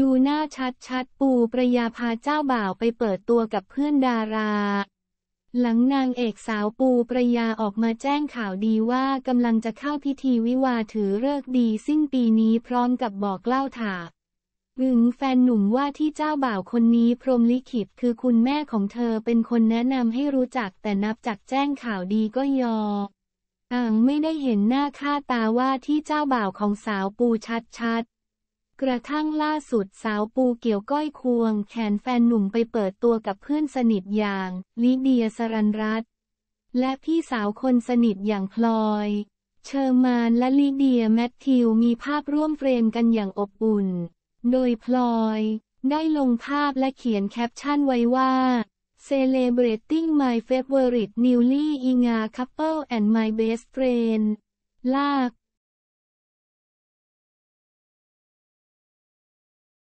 ดูหน้าชัดๆปูประยาพาเจ้าบ่าวไปเปิดตัวกับเพื่อนดารา หลังนางเอกสาวปูประยาออกมาแจ้งข่าวดีว่ากำลังจะเข้าพิธีวิวาถือเลิกดีสิ้นปีนี้พร้อมกับบอกเล่าถาหึงแฟนหนุ่มว่าที่เจ้าบ่าวคนนี้พรมลิขิตคือคุณแม่ของเธอเป็นคนแนะนำให้รู้จักแต่นับจากแจ้งข่าวดีก็ยออ่างไม่ได้เห็นหน้าค่าตาว่าที่เจ้าบ่าวของสาวปูชัดๆกระทั่งล่าสุดสาวปูเกี่ยวก้อยควงแขนแฟนหนุ่มไปเปิดตัวกับเพื่อนสนิทอย่างลิเดียสรันรัตและพี่สาวคนสนิทอย่างพลอย เชอร์มานและลิเดียแมทธิว มีภาพร่วมเฟรมกันอย่างอบอุ่น โดยพลอย ได้ลงภาพและเขียนแคปชั่นไว้ว่า Celebrating my favorite newly inga couple and my best friend ลาก